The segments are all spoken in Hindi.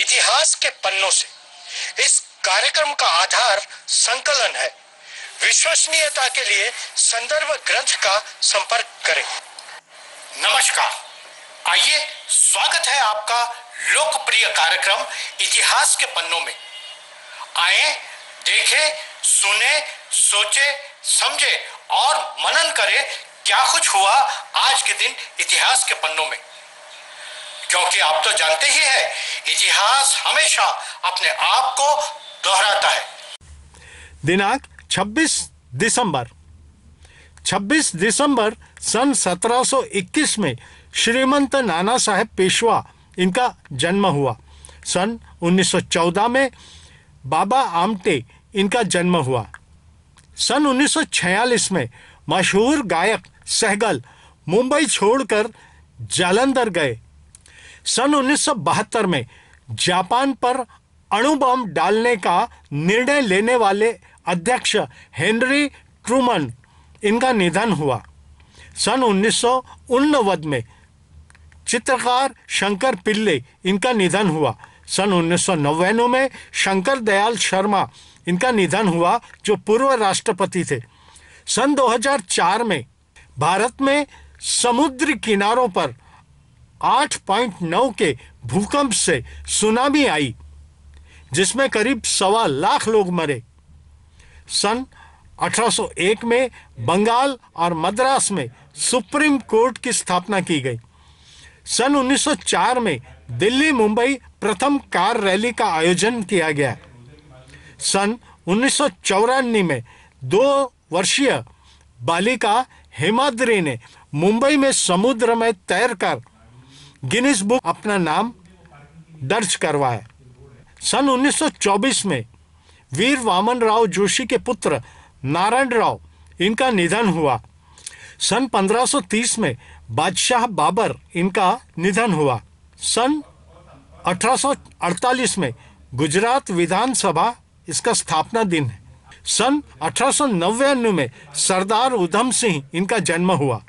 इतिहास के पन्नों से इस कार्यक्रम का आधार संकलन है विश्वसनीयता के लिए संदर्भ ग्रंथ का संपर्क करें नमस्कार आइए स्वागत है आपका लोकप्रिय कार्यक्रम इतिहास के पन्नों में आए देखें सुने सोचे समझे और मनन करें क्या कुछ हुआ आज के दिन इतिहास के पन्नों में क्योंकि आप तो जानते ही हैं इतिहास हमेशा अपने आप को दोहराता है दिनांक 26 दिसंबर 26 दिसंबर सन 1721 में श्रीमंत नाना साहेब पेशवा इनका जन्म हुआ सन 1914 में बाबा आमटे इनका जन्म हुआ सन 1946 में मशहूर गायक सहगल मुंबई छोड़कर जालंधर गए सन 1972 में जापान पर अणु बम डालने का निर्णय लेने वाले अध्यक्ष हेनरी ट्रूमन इनका निधन हुआ सन उन्नीस में चित्रकार शंकर पिल्ले इनका निधन हुआ सन उन्नीस में शंकर दयाल शर्मा इनका निधन हुआ जो पूर्व राष्ट्रपति थे सन 2004 में भारत में समुद्र किनारों पर 8.9 के भूकंप से सुनामी आई जिसमें करीब सवा लाख लोग मरे सन 1801 में बंगाल और मद्रास में सुप्रीम कोर्ट की स्थापना की गई सन 1904 में दिल्ली मुंबई प्रथम कार रैली का आयोजन किया गया सन उन्नीस में दो वर्षीय बालिका हेमाद्री ने मुंबई में समुद्र में तैरकर गिनीस बुक अपना नाम दर्ज करवाया सन 1924 में वीर वामन राव जोशी के पुत्र नारायण राव इनका निधन हुआ सन 1530 में बादशाह बाबर इनका निधन हुआ सन 1848 में गुजरात विधानसभा इसका स्थापना दिन है सन अठारह में सरदार उधम सिंह इनका जन्म हुआ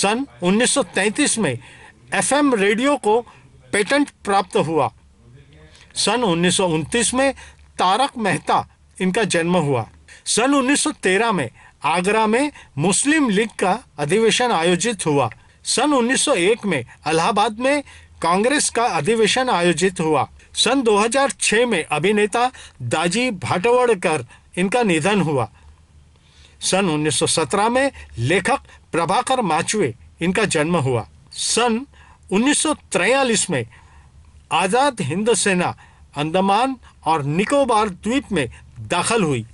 सन 1933 में एफएम रेडियो को पेटेंट प्राप्त हुआ सन 1929 में तारक मेहता इनका जन्म हुआ सन 1913 में आगरा में मुस्लिम लीग का अधिवेशन आयोजित हुआ सन 1901 में इलाहाबाद में कांग्रेस का अधिवेशन आयोजित हुआ सन 2006 में अभिनेता दाजी भाटवड़कर इनका निधन हुआ सन 1917 में लेखक प्रभाकर माचवे इनका जन्म हुआ सन उन्नीस में आज़ाद हिंद सेना अंडमान और निकोबार द्वीप में दाखिल हुई